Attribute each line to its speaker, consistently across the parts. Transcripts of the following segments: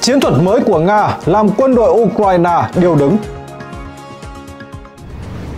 Speaker 1: Chiến thuật mới của Nga làm quân đội Ukraine điều đứng.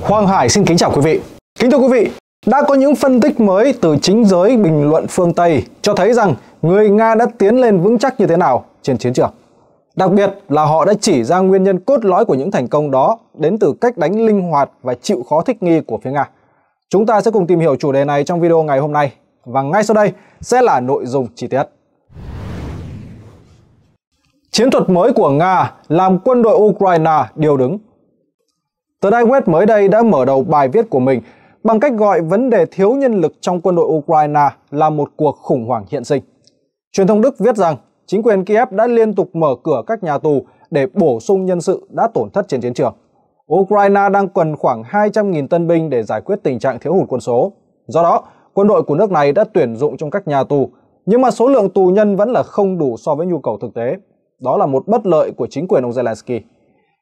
Speaker 1: Hoàng Hải xin kính chào quý vị. Kính thưa quý vị, đã có những phân tích mới từ chính giới bình luận phương Tây cho thấy rằng người Nga đã tiến lên vững chắc như thế nào trên chiến trường. Đặc biệt là họ đã chỉ ra nguyên nhân cốt lõi của những thành công đó đến từ cách đánh linh hoạt và chịu khó thích nghi của phía Nga. Chúng ta sẽ cùng tìm hiểu chủ đề này trong video ngày hôm nay và ngay sau đây sẽ là nội dung chi tiết. Chiến thuật mới của Nga làm quân đội Ukraine điều đứng. Tờ Đai West mới đây đã mở đầu bài viết của mình bằng cách gọi vấn đề thiếu nhân lực trong quân đội Ukraine là một cuộc khủng hoảng hiện sinh. Truyền thông Đức viết rằng chính quyền Kiev đã liên tục mở cửa các nhà tù để bổ sung nhân sự đã tổn thất trên chiến trường. Ukraine đang cần khoảng 200.000 tân binh để giải quyết tình trạng thiếu hụt quân số. Do đó, quân đội của nước này đã tuyển dụng trong các nhà tù, nhưng mà số lượng tù nhân vẫn là không đủ so với nhu cầu thực tế. Đó là một bất lợi của chính quyền ông Zelensky.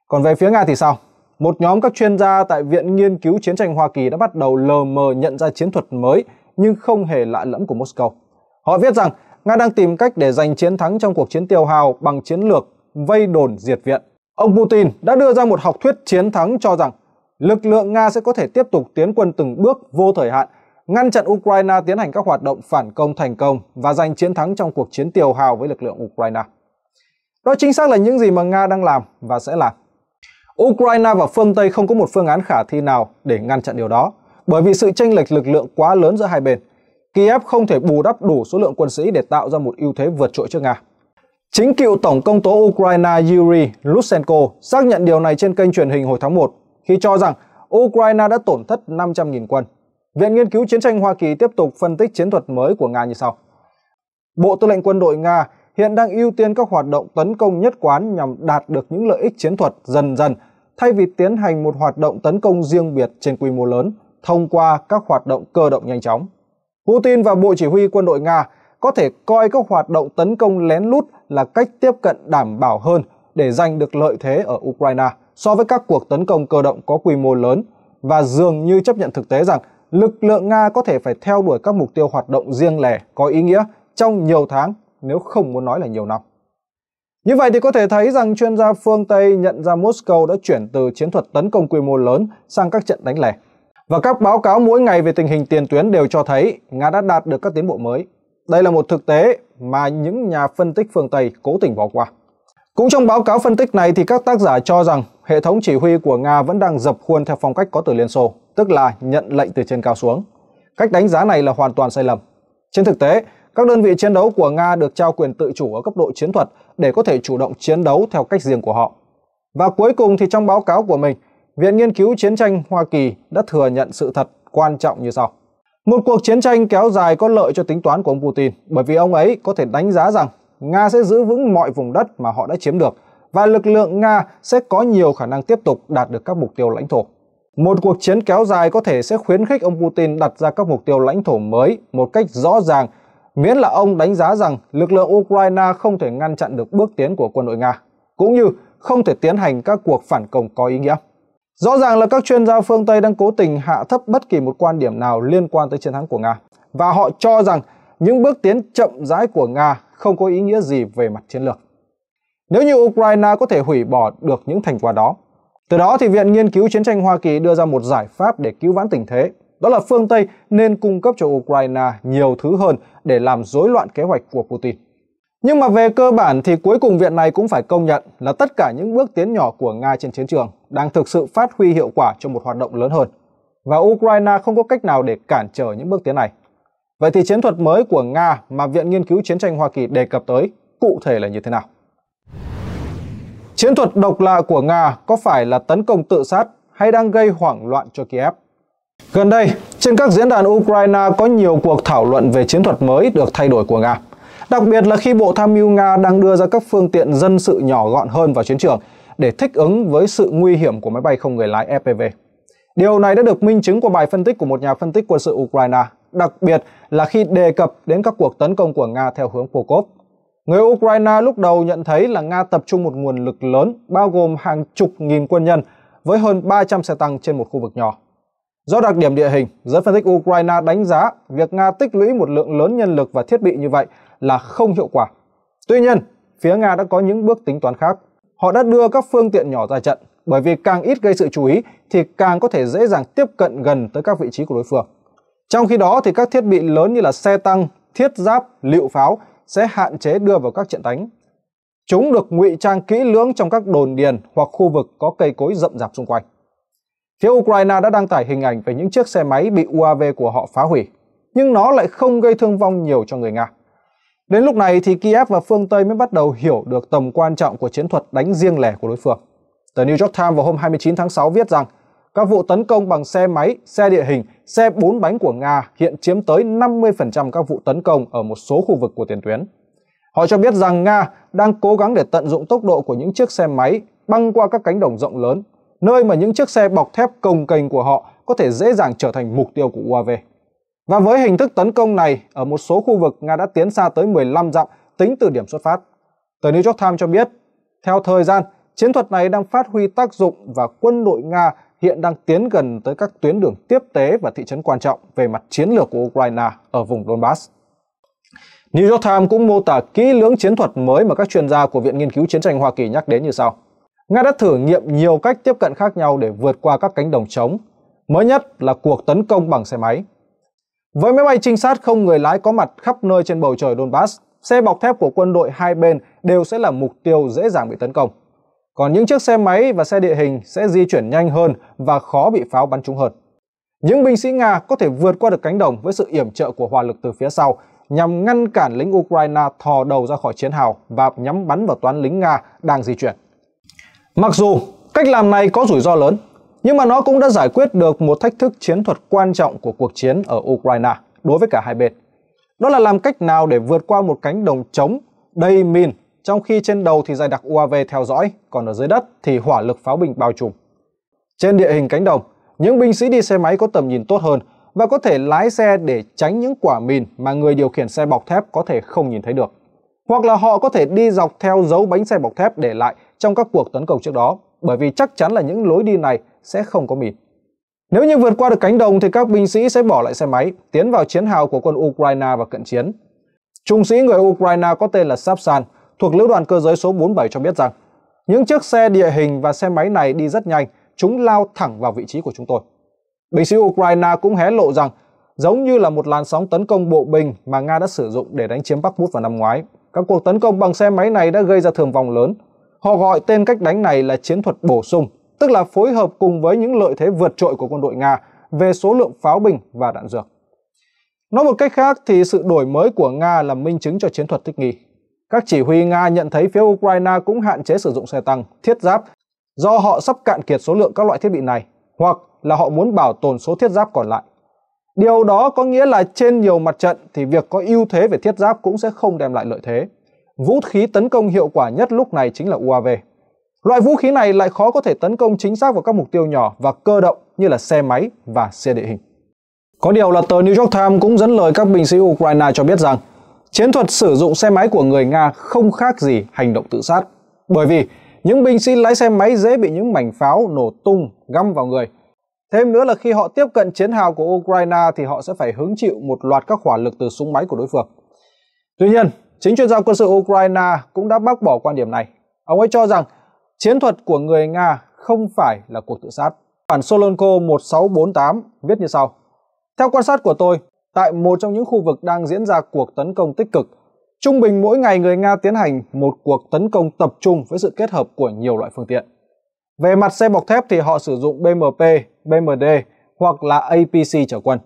Speaker 1: Còn về phía Nga thì sao? Một nhóm các chuyên gia tại Viện Nghiên cứu Chiến tranh Hoa Kỳ đã bắt đầu lờ mờ nhận ra chiến thuật mới nhưng không hề lạ lẫm của Moscow. Họ viết rằng Nga đang tìm cách để giành chiến thắng trong cuộc chiến tiêu hào bằng chiến lược vây đồn diệt viện. Ông Putin đã đưa ra một học thuyết chiến thắng cho rằng lực lượng Nga sẽ có thể tiếp tục tiến quân từng bước vô thời hạn, ngăn chặn Ukraine tiến hành các hoạt động phản công thành công và giành chiến thắng trong cuộc chiến tiêu hào với lực lượng Ukraine. Đó chính xác là những gì mà Nga đang làm và sẽ làm. Ukraine và phương Tây không có một phương án khả thi nào để ngăn chặn điều đó, bởi vì sự chênh lệch lực lượng quá lớn giữa hai bên. Kiev không thể bù đắp đủ số lượng quân sĩ để tạo ra một ưu thế vượt trội trước Nga. Chính cựu tổng công tố Ukraine Yuri Lutsenko xác nhận điều này trên kênh truyền hình hồi tháng 1 khi cho rằng Ukraine đã tổn thất 500.000 quân. Viện Nghiên cứu Chiến tranh Hoa Kỳ tiếp tục phân tích chiến thuật mới của Nga như sau. Bộ Tư lệnh Quân đội Nga hiện đang ưu tiên các hoạt động tấn công nhất quán nhằm đạt được những lợi ích chiến thuật dần dần thay vì tiến hành một hoạt động tấn công riêng biệt trên quy mô lớn thông qua các hoạt động cơ động nhanh chóng. Putin và Bộ Chỉ huy quân đội Nga có thể coi các hoạt động tấn công lén lút là cách tiếp cận đảm bảo hơn để giành được lợi thế ở Ukraine so với các cuộc tấn công cơ động có quy mô lớn và dường như chấp nhận thực tế rằng lực lượng Nga có thể phải theo đuổi các mục tiêu hoạt động riêng lẻ có ý nghĩa trong nhiều tháng nếu không muốn nói là nhiều năm. Như vậy thì có thể thấy rằng chuyên gia phương Tây nhận ra Moscow đã chuyển từ chiến thuật tấn công quy mô lớn sang các trận đánh lẻ. Và các báo cáo mỗi ngày về tình hình tiền tuyến đều cho thấy Nga đã đạt được các tiến bộ mới. Đây là một thực tế mà những nhà phân tích phương Tây cố tình bỏ qua. Cũng trong báo cáo phân tích này thì các tác giả cho rằng hệ thống chỉ huy của Nga vẫn đang dập khuôn theo phong cách có từ Liên Xô, tức là nhận lệnh từ trên cao xuống. Cách đánh giá này là hoàn toàn sai lầm. Trên thực tế, các đơn vị chiến đấu của Nga được trao quyền tự chủ ở cấp độ chiến thuật để có thể chủ động chiến đấu theo cách riêng của họ. Và cuối cùng thì trong báo cáo của mình, Viện Nghiên cứu Chiến tranh Hoa Kỳ đã thừa nhận sự thật quan trọng như sau. Một cuộc chiến tranh kéo dài có lợi cho tính toán của ông Putin bởi vì ông ấy có thể đánh giá rằng Nga sẽ giữ vững mọi vùng đất mà họ đã chiếm được và lực lượng Nga sẽ có nhiều khả năng tiếp tục đạt được các mục tiêu lãnh thổ. Một cuộc chiến kéo dài có thể sẽ khuyến khích ông Putin đặt ra các mục tiêu lãnh thổ mới một cách rõ ràng miễn là ông đánh giá rằng lực lượng Ukraine không thể ngăn chặn được bước tiến của quân đội Nga, cũng như không thể tiến hành các cuộc phản công có ý nghĩa. Rõ ràng là các chuyên gia phương Tây đang cố tình hạ thấp bất kỳ một quan điểm nào liên quan tới chiến thắng của Nga, và họ cho rằng những bước tiến chậm rãi của Nga không có ý nghĩa gì về mặt chiến lược. Nếu như Ukraine có thể hủy bỏ được những thành quả đó, từ đó thì Viện Nghiên cứu Chiến tranh Hoa Kỳ đưa ra một giải pháp để cứu vãn tình thế đó là phương Tây nên cung cấp cho Ukraine nhiều thứ hơn để làm rối loạn kế hoạch của Putin. Nhưng mà về cơ bản thì cuối cùng viện này cũng phải công nhận là tất cả những bước tiến nhỏ của Nga trên chiến trường đang thực sự phát huy hiệu quả cho một hoạt động lớn hơn. Và Ukraine không có cách nào để cản trở những bước tiến này. Vậy thì chiến thuật mới của Nga mà Viện Nghiên cứu Chiến tranh Hoa Kỳ đề cập tới cụ thể là như thế nào? Chiến thuật độc lạ của Nga có phải là tấn công tự sát hay đang gây hoảng loạn cho Kiev? Gần đây, trên các diễn đàn Ukraine có nhiều cuộc thảo luận về chiến thuật mới được thay đổi của Nga. Đặc biệt là khi Bộ Tham mưu Nga đang đưa ra các phương tiện dân sự nhỏ gọn hơn vào chiến trường để thích ứng với sự nguy hiểm của máy bay không người lái FPV. E Điều này đã được minh chứng qua bài phân tích của một nhà phân tích quân sự Ukraine, đặc biệt là khi đề cập đến các cuộc tấn công của Nga theo hướng Pokov. Người Ukraine lúc đầu nhận thấy là Nga tập trung một nguồn lực lớn bao gồm hàng chục nghìn quân nhân với hơn 300 xe tăng trên một khu vực nhỏ. Do đặc điểm địa hình, giới phân tích Ukraine đánh giá việc Nga tích lũy một lượng lớn nhân lực và thiết bị như vậy là không hiệu quả. Tuy nhiên, phía Nga đã có những bước tính toán khác. Họ đã đưa các phương tiện nhỏ ra trận, bởi vì càng ít gây sự chú ý thì càng có thể dễ dàng tiếp cận gần tới các vị trí của đối phương. Trong khi đó thì các thiết bị lớn như là xe tăng, thiết giáp, lựu pháo sẽ hạn chế đưa vào các trận đánh. Chúng được ngụy trang kỹ lưỡng trong các đồn điền hoặc khu vực có cây cối rậm rạp xung quanh. Phía Ukraine đã đăng tải hình ảnh về những chiếc xe máy bị UAV của họ phá hủy, nhưng nó lại không gây thương vong nhiều cho người Nga. Đến lúc này thì Kiev và phương Tây mới bắt đầu hiểu được tầm quan trọng của chiến thuật đánh riêng lẻ của đối phương. Tờ New York Times vào hôm 29 tháng 6 viết rằng các vụ tấn công bằng xe máy, xe địa hình, xe bốn bánh của Nga hiện chiếm tới 50% các vụ tấn công ở một số khu vực của tiền tuyến. Họ cho biết rằng Nga đang cố gắng để tận dụng tốc độ của những chiếc xe máy băng qua các cánh đồng rộng lớn nơi mà những chiếc xe bọc thép công kênh của họ có thể dễ dàng trở thành mục tiêu của UAV. Và với hình thức tấn công này, ở một số khu vực Nga đã tiến xa tới 15 dặm tính từ điểm xuất phát. Tờ New York Times cho biết, theo thời gian, chiến thuật này đang phát huy tác dụng và quân đội Nga hiện đang tiến gần tới các tuyến đường tiếp tế và thị trấn quan trọng về mặt chiến lược của Ukraine ở vùng Donbass. New York Times cũng mô tả kỹ lưỡng chiến thuật mới mà các chuyên gia của Viện Nghiên cứu Chiến tranh Hoa Kỳ nhắc đến như sau. Nga đã thử nghiệm nhiều cách tiếp cận khác nhau để vượt qua các cánh đồng trống, mới nhất là cuộc tấn công bằng xe máy. Với máy bay trinh sát không người lái có mặt khắp nơi trên bầu trời Donbass, xe bọc thép của quân đội hai bên đều sẽ là mục tiêu dễ dàng bị tấn công. Còn những chiếc xe máy và xe địa hình sẽ di chuyển nhanh hơn và khó bị pháo bắn trúng hơn. Những binh sĩ Nga có thể vượt qua được cánh đồng với sự yểm trợ của hỏa lực từ phía sau nhằm ngăn cản lính Ukraine thò đầu ra khỏi chiến hào và nhắm bắn vào toán lính Nga đang di chuyển. Mặc dù cách làm này có rủi ro lớn, nhưng mà nó cũng đã giải quyết được một thách thức chiến thuật quan trọng của cuộc chiến ở Ukraine đối với cả hai bên. Đó là làm cách nào để vượt qua một cánh đồng trống đầy mìn trong khi trên đầu thì dày đặc UAV theo dõi, còn ở dưới đất thì hỏa lực pháo binh bao trùm. Trên địa hình cánh đồng, những binh sĩ đi xe máy có tầm nhìn tốt hơn và có thể lái xe để tránh những quả mìn mà người điều khiển xe bọc thép có thể không nhìn thấy được hoặc là họ có thể đi dọc theo dấu bánh xe bọc thép để lại trong các cuộc tấn công trước đó, bởi vì chắc chắn là những lối đi này sẽ không có mìn. Nếu như vượt qua được cánh đồng thì các binh sĩ sẽ bỏ lại xe máy, tiến vào chiến hào của quân Ukraine và cận chiến. Trung sĩ người Ukraine có tên là Sapsan, thuộc lữ đoàn cơ giới số 47 cho biết rằng những chiếc xe địa hình và xe máy này đi rất nhanh, chúng lao thẳng vào vị trí của chúng tôi. Binh sĩ Ukraine cũng hé lộ rằng giống như là một làn sóng tấn công bộ binh mà Nga đã sử dụng để đánh chiếm Bắc Bút vào năm ngoái, các cuộc tấn công bằng xe máy này đã gây ra thương vong lớn. Họ gọi tên cách đánh này là chiến thuật bổ sung, tức là phối hợp cùng với những lợi thế vượt trội của quân đội Nga về số lượng pháo binh và đạn dược. Nói một cách khác thì sự đổi mới của Nga là minh chứng cho chiến thuật thích nghi. Các chỉ huy Nga nhận thấy phía Ukraine cũng hạn chế sử dụng xe tăng, thiết giáp do họ sắp cạn kiệt số lượng các loại thiết bị này hoặc là họ muốn bảo tồn số thiết giáp còn lại. Điều đó có nghĩa là trên nhiều mặt trận thì việc có ưu thế về thiết giáp cũng sẽ không đem lại lợi thế. Vũ khí tấn công hiệu quả nhất lúc này chính là UAV. Loại vũ khí này lại khó có thể tấn công chính xác vào các mục tiêu nhỏ và cơ động như là xe máy và xe địa hình. Có điều là tờ New York Times cũng dẫn lời các binh sĩ Ukraine cho biết rằng chiến thuật sử dụng xe máy của người Nga không khác gì hành động tự sát. Bởi vì những binh sĩ lái xe máy dễ bị những mảnh pháo nổ tung găm vào người Thêm nữa là khi họ tiếp cận chiến hào của Ukraine thì họ sẽ phải hứng chịu một loạt các hỏa lực từ súng máy của đối phương. Tuy nhiên, chính chuyên gia quân sự Ukraine cũng đã bác bỏ quan điểm này. Ông ấy cho rằng chiến thuật của người Nga không phải là cuộc tự sát. Bản Solonko 1648 viết như sau. Theo quan sát của tôi, tại một trong những khu vực đang diễn ra cuộc tấn công tích cực, trung bình mỗi ngày người Nga tiến hành một cuộc tấn công tập trung với sự kết hợp của nhiều loại phương tiện. Về mặt xe bọc thép thì họ sử dụng BMP, BMD hoặc là APC chở quân.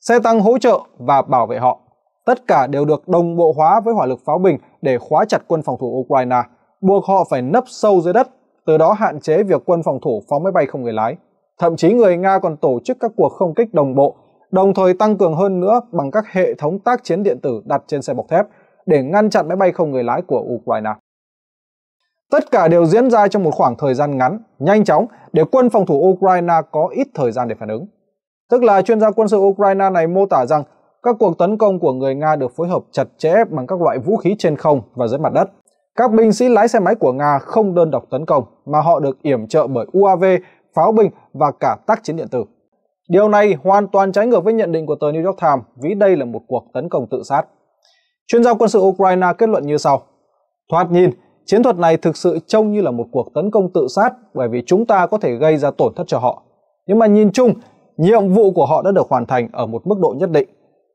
Speaker 1: Xe tăng hỗ trợ và bảo vệ họ. Tất cả đều được đồng bộ hóa với hỏa lực pháo bình để khóa chặt quân phòng thủ Ukraine, buộc họ phải nấp sâu dưới đất, từ đó hạn chế việc quân phòng thủ phóng máy bay không người lái. Thậm chí người Nga còn tổ chức các cuộc không kích đồng bộ, đồng thời tăng cường hơn nữa bằng các hệ thống tác chiến điện tử đặt trên xe bọc thép để ngăn chặn máy bay không người lái của Ukraine. Tất cả đều diễn ra trong một khoảng thời gian ngắn, nhanh chóng để quân phòng thủ Ukraine có ít thời gian để phản ứng. Tức là chuyên gia quân sự Ukraine này mô tả rằng các cuộc tấn công của người Nga được phối hợp chặt chẽ bằng các loại vũ khí trên không và dưới mặt đất. Các binh sĩ lái xe máy của Nga không đơn độc tấn công mà họ được yểm trợ bởi UAV, pháo binh và cả tác chiến điện tử. Điều này hoàn toàn trái ngược với nhận định của tờ New York Times ví đây là một cuộc tấn công tự sát. Chuyên gia quân sự Ukraine kết luận như sau. Thoạt nhìn, Chiến thuật này thực sự trông như là một cuộc tấn công tự sát bởi vì chúng ta có thể gây ra tổn thất cho họ. Nhưng mà nhìn chung, nhiệm vụ của họ đã được hoàn thành ở một mức độ nhất định.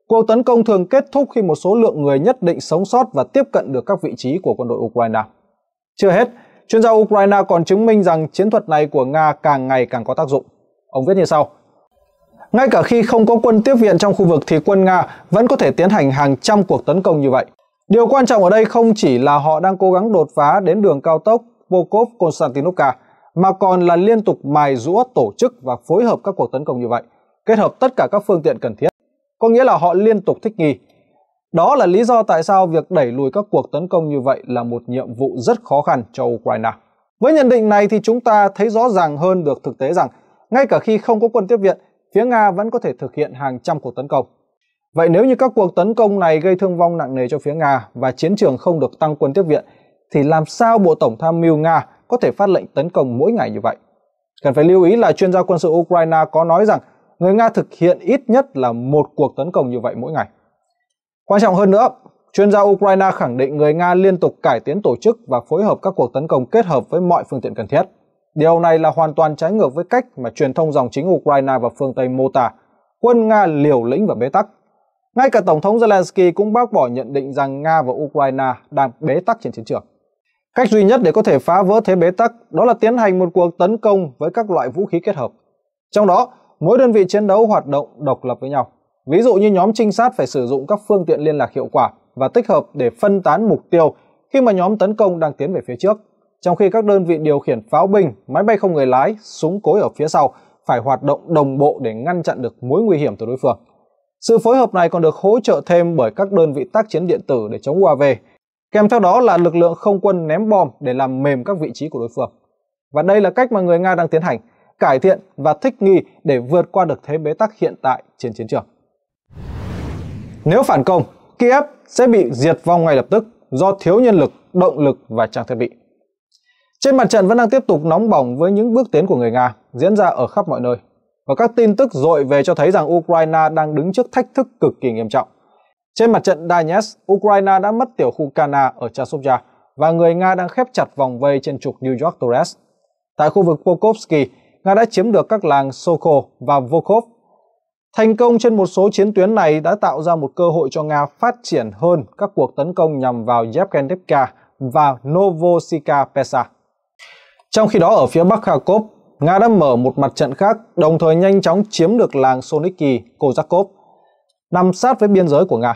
Speaker 1: Cuộc tấn công thường kết thúc khi một số lượng người nhất định sống sót và tiếp cận được các vị trí của quân đội Ukraine. Chưa hết, chuyên gia Ukraine còn chứng minh rằng chiến thuật này của Nga càng ngày càng có tác dụng. Ông viết như sau. Ngay cả khi không có quân tiếp viện trong khu vực thì quân Nga vẫn có thể tiến hành hàng trăm cuộc tấn công như vậy. Điều quan trọng ở đây không chỉ là họ đang cố gắng đột phá đến đường cao tốc Volkov-Konstantinovka, mà còn là liên tục mài rũa tổ chức và phối hợp các cuộc tấn công như vậy, kết hợp tất cả các phương tiện cần thiết. Có nghĩa là họ liên tục thích nghi. Đó là lý do tại sao việc đẩy lùi các cuộc tấn công như vậy là một nhiệm vụ rất khó khăn cho Ukraine. Với nhận định này thì chúng ta thấy rõ ràng hơn được thực tế rằng ngay cả khi không có quân tiếp viện, phía Nga vẫn có thể thực hiện hàng trăm cuộc tấn công. Vậy nếu như các cuộc tấn công này gây thương vong nặng nề cho phía Nga và chiến trường không được tăng quân tiếp viện, thì làm sao Bộ Tổng tham mưu Nga có thể phát lệnh tấn công mỗi ngày như vậy? Cần phải lưu ý là chuyên gia quân sự Ukraine có nói rằng người Nga thực hiện ít nhất là một cuộc tấn công như vậy mỗi ngày. Quan trọng hơn nữa, chuyên gia Ukraine khẳng định người Nga liên tục cải tiến tổ chức và phối hợp các cuộc tấn công kết hợp với mọi phương tiện cần thiết. Điều này là hoàn toàn trái ngược với cách mà truyền thông dòng chính Ukraine và phương Tây mô tả quân Nga liều lĩnh và bế tắc. Ngay cả Tổng thống Zelensky cũng bác bỏ nhận định rằng Nga và Ukraine đang bế tắc trên chiến trường. Cách duy nhất để có thể phá vỡ thế bế tắc đó là tiến hành một cuộc tấn công với các loại vũ khí kết hợp. Trong đó, mỗi đơn vị chiến đấu hoạt động độc lập với nhau. Ví dụ như nhóm trinh sát phải sử dụng các phương tiện liên lạc hiệu quả và tích hợp để phân tán mục tiêu khi mà nhóm tấn công đang tiến về phía trước, trong khi các đơn vị điều khiển pháo binh, máy bay không người lái, súng cối ở phía sau phải hoạt động đồng bộ để ngăn chặn được mối nguy hiểm từ đối phương. Sự phối hợp này còn được hỗ trợ thêm bởi các đơn vị tác chiến điện tử để chống UAV, kèm theo đó là lực lượng không quân ném bom để làm mềm các vị trí của đối phương. Và đây là cách mà người Nga đang tiến hành, cải thiện và thích nghi để vượt qua được thế bế tắc hiện tại trên chiến trường. Nếu phản công, Kiev sẽ bị diệt vong ngay lập tức do thiếu nhân lực, động lực và trang thiết bị. Trên mặt trận vẫn đang tiếp tục nóng bỏng với những bước tiến của người Nga diễn ra ở khắp mọi nơi và các tin tức dội về cho thấy rằng Ukraine đang đứng trước thách thức cực kỳ nghiêm trọng. Trên mặt trận Donetsk, Ukraine đã mất tiểu khu Kana ở Chasovya và người Nga đang khép chặt vòng vây trên trục New York Torres. Tại khu vực Pokrovsky, Nga đã chiếm được các làng Sokol và Vokov. Thành công trên một số chiến tuyến này đã tạo ra một cơ hội cho Nga phát triển hơn các cuộc tấn công nhằm vào Yevgeniivka và Novosika Pesa. Trong khi đó ở phía Bắc Kharkov, Nga đã mở một mặt trận khác, đồng thời nhanh chóng chiếm được làng Soniki Kozakov, nằm sát với biên giới của Nga.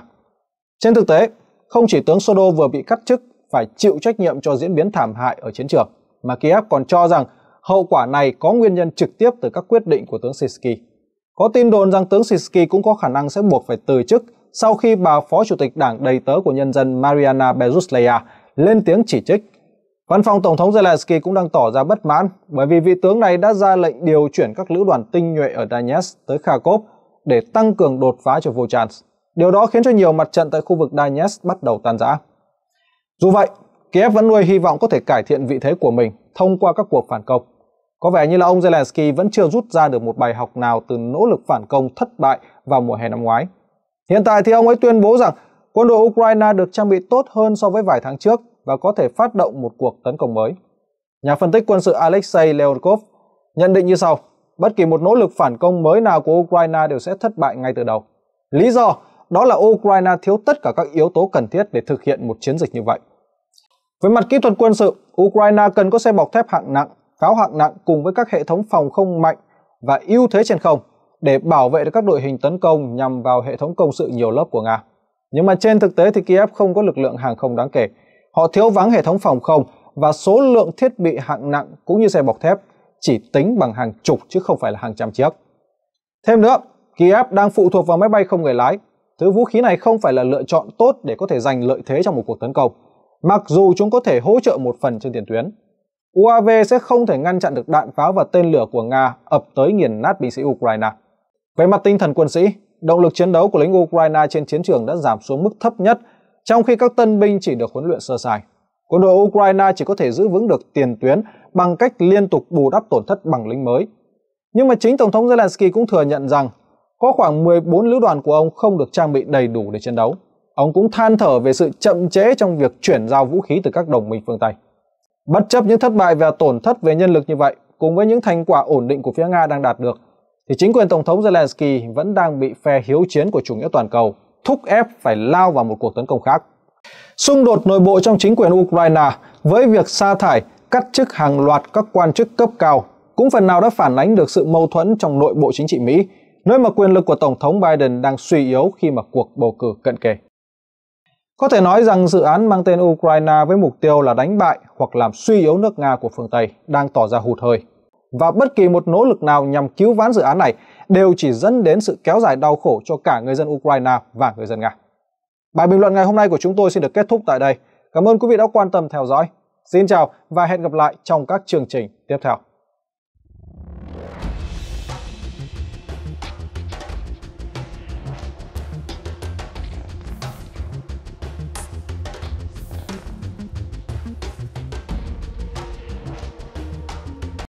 Speaker 1: Trên thực tế, không chỉ tướng Sodo vừa bị cắt chức phải chịu trách nhiệm cho diễn biến thảm hại ở chiến trường, mà Kiev còn cho rằng hậu quả này có nguyên nhân trực tiếp từ các quyết định của tướng Sisky. Có tin đồn rằng tướng Sisky cũng có khả năng sẽ buộc phải từ chức sau khi bà phó chủ tịch đảng đầy tớ của nhân dân Mariana Bezusleya lên tiếng chỉ trích Văn phòng Tổng thống Zelensky cũng đang tỏ ra bất mãn bởi vì vị tướng này đã ra lệnh điều chuyển các lữ đoàn tinh nhuệ ở Donetsk tới Kharkov để tăng cường đột phá cho Volchansk. Điều đó khiến cho nhiều mặt trận tại khu vực Donetsk bắt đầu tan rã. Dù vậy, Kiev vẫn nuôi hy vọng có thể cải thiện vị thế của mình thông qua các cuộc phản công. Có vẻ như là ông Zelensky vẫn chưa rút ra được một bài học nào từ nỗ lực phản công thất bại vào mùa hè năm ngoái. Hiện tại thì ông ấy tuyên bố rằng quân đội Ukraine được trang bị tốt hơn so với vài tháng trước và có thể phát động một cuộc tấn công mới. Nhà phân tích quân sự Alexei Leonkov nhận định như sau: bất kỳ một nỗ lực phản công mới nào của Ukraine đều sẽ thất bại ngay từ đầu. Lý do đó là Ukraine thiếu tất cả các yếu tố cần thiết để thực hiện một chiến dịch như vậy. Với mặt kỹ thuật quân sự, Ukraine cần có xe bọc thép hạng nặng, pháo hạng nặng cùng với các hệ thống phòng không mạnh và ưu thế trên không để bảo vệ được các đội hình tấn công nhằm vào hệ thống công sự nhiều lớp của Nga. Nhưng mà trên thực tế thì Kiev không có lực lượng hàng không đáng kể, Họ thiếu vắng hệ thống phòng không và số lượng thiết bị hạng nặng cũng như xe bọc thép chỉ tính bằng hàng chục chứ không phải là hàng trăm chiếc. Thêm nữa, Kiev đang phụ thuộc vào máy bay không người lái. Thứ vũ khí này không phải là lựa chọn tốt để có thể giành lợi thế trong một cuộc tấn công, mặc dù chúng có thể hỗ trợ một phần trên tiền tuyến. UAV sẽ không thể ngăn chặn được đạn pháo và tên lửa của Nga ập tới nghiền nát binh sĩ Ukraine. Về mặt tinh thần quân sĩ, động lực chiến đấu của lính Ukraine trên chiến trường đã giảm xuống mức thấp nhất trong khi các tân binh chỉ được huấn luyện sơ sài. Quân đội Ukraine chỉ có thể giữ vững được tiền tuyến bằng cách liên tục bù đắp tổn thất bằng lính mới. Nhưng mà chính Tổng thống Zelensky cũng thừa nhận rằng có khoảng 14 lữ đoàn của ông không được trang bị đầy đủ để chiến đấu. Ông cũng than thở về sự chậm chế trong việc chuyển giao vũ khí từ các đồng minh phương Tây. Bất chấp những thất bại và tổn thất về nhân lực như vậy, cùng với những thành quả ổn định của phía Nga đang đạt được, thì chính quyền Tổng thống Zelensky vẫn đang bị phe hiếu chiến của chủ nghĩa toàn cầu thúc ép phải lao vào một cuộc tấn công khác. Xung đột nội bộ trong chính quyền Ukraine với việc sa thải, cắt chức hàng loạt các quan chức cấp cao cũng phần nào đã phản ánh được sự mâu thuẫn trong nội bộ chính trị Mỹ, nơi mà quyền lực của Tổng thống Biden đang suy yếu khi mà cuộc bầu cử cận kề. Có thể nói rằng dự án mang tên Ukraine với mục tiêu là đánh bại hoặc làm suy yếu nước Nga của phương Tây đang tỏ ra hụt hơi. Và bất kỳ một nỗ lực nào nhằm cứu vãn dự án này đều chỉ dẫn đến sự kéo dài đau khổ cho cả người dân Ukraine và người dân Nga. Bài bình luận ngày hôm nay của chúng tôi xin được kết thúc tại đây. Cảm ơn quý vị đã quan tâm theo dõi. Xin chào và hẹn gặp lại trong các chương trình tiếp theo.